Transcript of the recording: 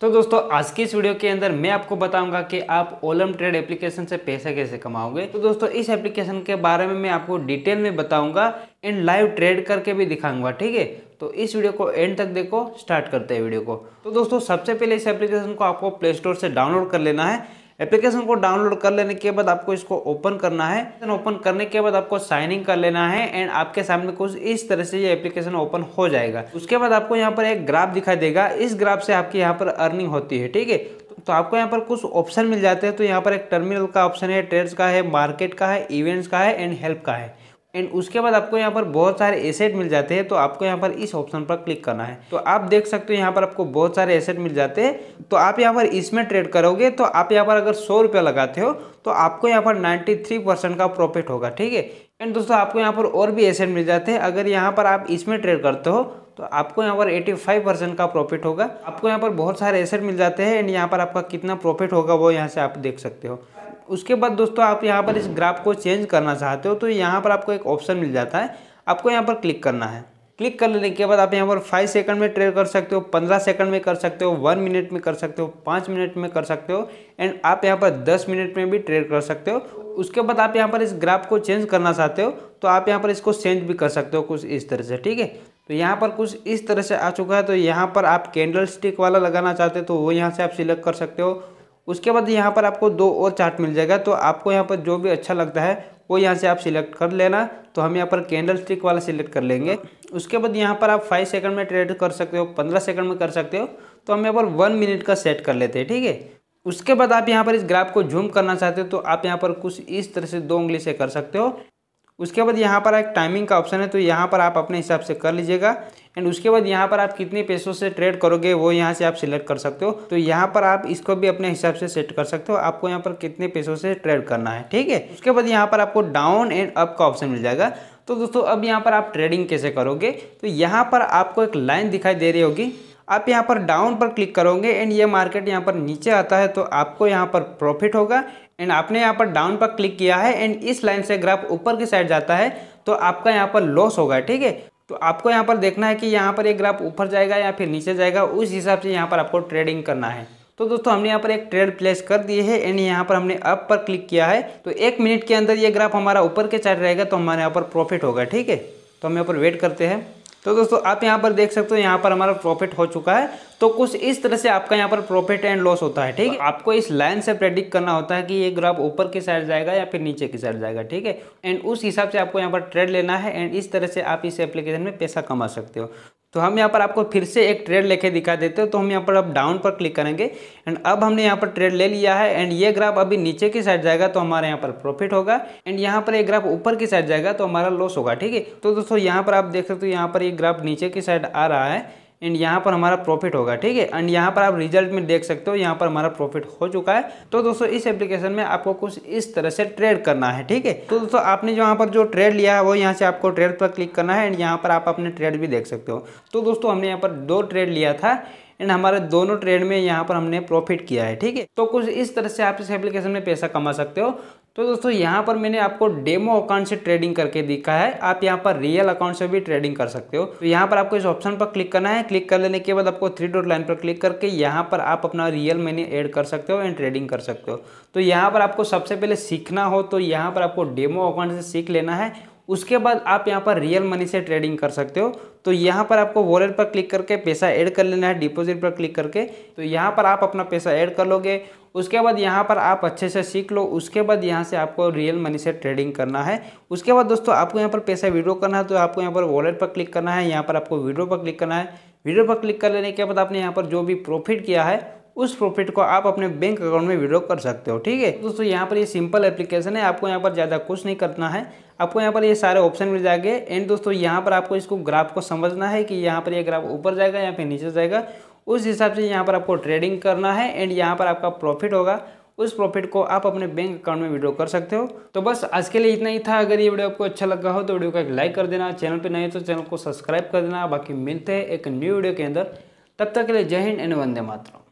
तो दोस्तों आज की इस वीडियो के अंदर मैं आपको बताऊंगा कि आप ओलम ट्रेड एप्लीकेशन से पैसे कैसे कमाओगे तो दोस्तों इस एप्लीकेशन के बारे में मैं आपको डिटेल में बताऊंगा एंड लाइव ट्रेड करके भी दिखाऊंगा ठीक है तो इस वीडियो को एंड तक देखो स्टार्ट करते हैं वीडियो को तो दोस्तों सबसे पहले इस एप्लीकेशन को आपको प्ले स्टोर से डाउनलोड कर लेना है एप्लीकेशन को डाउनलोड कर लेने के बाद आपको इसको ओपन करना है ओपन करने के बाद आपको साइन इन कर लेना है एंड आपके सामने कुछ इस तरह से ये एप्लीकेशन ओपन हो जाएगा उसके बाद आपको यहाँ पर एक ग्राफ दिखाई देगा इस ग्राफ से आपकी यहाँ पर अर्निंग होती है ठीक है तो आपको यहाँ पर कुछ ऑप्शन मिल जाते हैं तो यहाँ पर एक टर्मिनल का ऑप्शन है ट्रेड्स का है मार्केट का है इवेंट्स का है एंड हेल्प का है एंड उसके बाद आपको यहाँ पर बहुत सारे एसेट मिल जाते हैं तो आपको यहाँ पर इस ऑप्शन पर क्लिक करना है तो आप देख सकते हो यहाँ पर आपको बहुत सारे एसेट मिल जाते हैं तो आप यहाँ पर इसमें ट्रेड करोगे तो आप यहाँ पर अगर सौ रुपया लगाते हो तो आपको यहाँ पर 93 परसेंट का प्रॉफिट होगा ठीक है एंड दोस्तों आपको यहाँ पर और भी एसेट मिल जाते हैं अगर यहाँ पर आप इसमें ट्रेड करते हो तो आपको यहाँ पर 85 परसेंट का प्रॉफिट होगा आपको यहाँ पर बहुत सारे एसेट मिल जाते हैं एंड यहाँ पर आपका कितना प्रॉफिट होगा वो यहाँ से आप देख सकते हो उसके बाद दोस्तों आप यहाँ पर इस ग्राफ को चेंज करना चाहते हो तो यहाँ पर आपको एक ऑप्शन मिल जाता है आपको यहाँ पर क्लिक करना है क्लिक कर लेने के बाद आप यहाँ पर फाइव सेकंड में ट्रेड कर सकते हो पंद्रह सेकंड में कर सकते हो वन मिनट में कर सकते हो पाँच मिनट में कर सकते हो एंड आप यहाँ पर दस मिनट में भी ट्रेड कर सकते हो उसके बाद आप यहाँ पर इस ग्राफ को चेंज करना चाहते हो तो आप यहाँ पर इसको चेंज भी कर सकते हो कुछ इस तरह से ठीक है तो यहाँ पर कुछ इस तरह से आ चुका है तो यहाँ पर आप कैंडल स्टिक वाला लगाना चाहते हो तो वो यहाँ से आप सिलेक्ट कर सकते हो उसके बाद यहाँ पर आपको दो और चार्ट मिल जाएगा तो आपको यहाँ पर जो भी अच्छा लगता है वो यहाँ से आप सिलेक्ट कर लेना तो हम यहाँ पर कैंडल स्टिक वाला सिलेक्ट कर लेंगे उसके बाद यहाँ पर आप फाइव सेकंड में ट्रेड कर सकते हो पंद्रह सेकंड में कर सकते हो तो हम यहाँ पर वन मिनट का सेट कर लेते हैं ठीक है उसके बाद आप यहाँ पर इस ग्राफ को जूम करना चाहते हो तो आप यहाँ पर कुछ इस तरह से दो उंगली से कर सकते हो उसके बाद यहाँ पर एक टाइमिंग का ऑप्शन है तो यहाँ पर आप अपने हिसाब से कर लीजिएगा एंड उसके बाद यहाँ पर आप कितने पैसों से ट्रेड करोगे वो यहाँ से आप सिलेक्ट कर सकते हो तो यहाँ पर आप इसको भी अपने हिसाब से सेट कर सकते हो आपको यहाँ पर कितने पैसों से ट्रेड करना है ठीक है उसके बाद यहाँ पर आपको डाउन एंड अप का ऑप्शन मिल जाएगा तो दोस्तों अब यहाँ पर आप ट्रेडिंग कैसे करोगे तो यहाँ पर आपको एक लाइन दिखाई दे रही होगी आप यहाँ पर डाउन पर क्लिक करोगे एंड ये मार्केट यहाँ पर नीचे आता है तो आपको यहाँ पर प्रॉफिट होगा एंड आपने यहाँ पर डाउन पर क्लिक किया है एंड इस लाइन से ग्राफ ऊपर की साइड जाता है तो आपका यहाँ पर लॉस होगा ठीक है तो आपको यहाँ पर देखना है कि यहाँ पर एक ग्राफ ऊपर जाएगा या फिर नीचे जाएगा उस हिसाब से यहाँ पर आपको ट्रेडिंग करना है तो दोस्तों हमने यहाँ पर एक ट्रेड प्लेस कर दिए है एंड यहाँ पर हमने अप पर क्लिक किया है तो एक मिनट के अंदर ये ग्राफ हमारा ऊपर के चार्ट रहेगा तो हमारे यहाँ पर प्रॉफिट होगा ठीक है तो हम यहाँ पर वेट करते हैं तो दोस्तों आप यहाँ पर देख सकते हो यहाँ पर हमारा प्रॉफिट हो चुका है तो कुछ इस तरह से आपका यहाँ पर प्रॉफिट एंड लॉस होता है ठीक है आपको इस लाइन से प्रेडिक्ट करना होता है कि ये ग्राफ ऊपर की साइड जाएगा या फिर नीचे की साइड जाएगा ठीक है एंड उस हिसाब से आपको यहाँ पर ट्रेड लेना है एंड इस तरह से आप इस एप्लीकेशन में पैसा कमा सकते हो तो हम यहाँ पर आपको फिर से एक ट्रेड लेके दिखा देते हैं तो हम यहाँ पर अब डाउन पर क्लिक करेंगे एंड अब हमने यहाँ पर ट्रेड ले लिया है एंड ये ग्राफ अभी नीचे की साइड जाएगा तो हमारे यहाँ पर प्रॉफिट होगा एंड यहाँ पर ये ग्राफ ऊपर की साइड जाएगा तो हमारा लॉस होगा ठीक है तो दोस्तों यहाँ पर आप देख सकते हो यहाँ पर ये ग्राफ नीचे की साइड आ रहा है एंड यहाँ पर हमारा प्रॉफिट होगा ठीक है एंड यहाँ पर आप रिजल्ट में देख सकते हो यहाँ पर हमारा प्रॉफिट हो चुका है तो दोस्तों इस एप्लीकेशन में आपको कुछ इस तरह से ट्रेड करना है ठीक है तो दोस्तों आपने जो यहाँ पर जो ट्रेड लिया है वो यहाँ से आपको ट्रेड पर क्लिक करना है एंड यहाँ पर आप अपने ट्रेड भी देख सकते हो तो दोस्तों हमने यहाँ पर दो ट्रेड लिया था एंड हमारे दोनों ट्रेड में यहाँ पर हमने प्रॉफिट किया है ठीक है तो कुछ इस तरह से आप इस एप्लीकेशन में पैसा कमा सकते हो तो दोस्तों यहाँ पर मैंने आपको डेमो अकाउंट से ट्रेडिंग करके दिखा है आप यहाँ पर रियल अकाउंट से भी ट्रेडिंग कर सकते हो तो यहाँ पर आपको इस ऑप्शन पर क्लिक करना है क्लिक कर लेने के बाद आपको थ्री डॉट लाइन पर क्लिक करके यहाँ पर आप अपना रियल मनी ऐड कर सकते हो एंड ट्रेडिंग कर सकते हो तो यहाँ पर आपको सबसे पहले सीखना हो तो यहाँ पर आपको डेमो अकाउंट से सीख लेना है उसके बाद आप यहाँ पर रियल मनी से ट्रेडिंग कर सकते हो तो यहाँ पर आपको वॉलेट पर क्लिक करके पैसा ऐड कर लेना है डिपॉजिट पर क्लिक करके तो यहाँ पर आप अपना पैसा ऐड कर लोगे उसके बाद यहाँ पर आप अच्छे से सीख लो उसके बाद यहाँ से आपको रियल मनी से ट्रेडिंग करना है उसके बाद दोस्तों आपको यहाँ पर पैसा विड्रो करना है तो आपको यहाँ पर वॉलेट पर क्लिक करना है यहाँ पर आपको विड्रो पर क्लिक करना है वीडियो पर क्लिक कर लेने के बाद आपने यहाँ पर जो भी प्रॉफिट किया है उस प्रॉफिट को आप अपने बैंक अकाउंट में विड्रॉ कर सकते हो ठीक है दोस्तों यहाँ पर ये सिंपल एप्लीकेशन है आपको यहाँ पर ज़्यादा कुछ नहीं करना है आपको यहाँ पर ये सारे ऑप्शन मिल जाएंगे एंड दोस्तों यहाँ पर आपको इसको ग्राफ को समझना है कि यहाँ पर ये ग्राफ ऊपर जाएगा या फिर नीचे जाएगा उस हिसाब से यहाँ पर आपको ट्रेडिंग करना है एंड यहाँ पर आपका प्रॉफिट होगा उस प्रॉफिट को आप अपने बैंक अकाउंट में विड्रॉ कर सकते हो तो बस आज के लिए इतना ही था अगर ये वीडियो आपको अच्छा लगा हो तो वीडियो को एक लाइक कर देना चैनल पर नहीं तो चैनल को सब्सक्राइब कर देना बाकी मिलते हैं एक न्यू वीडियो के अंदर तब तक के लिए जय हिंद एंड वंदे मातरम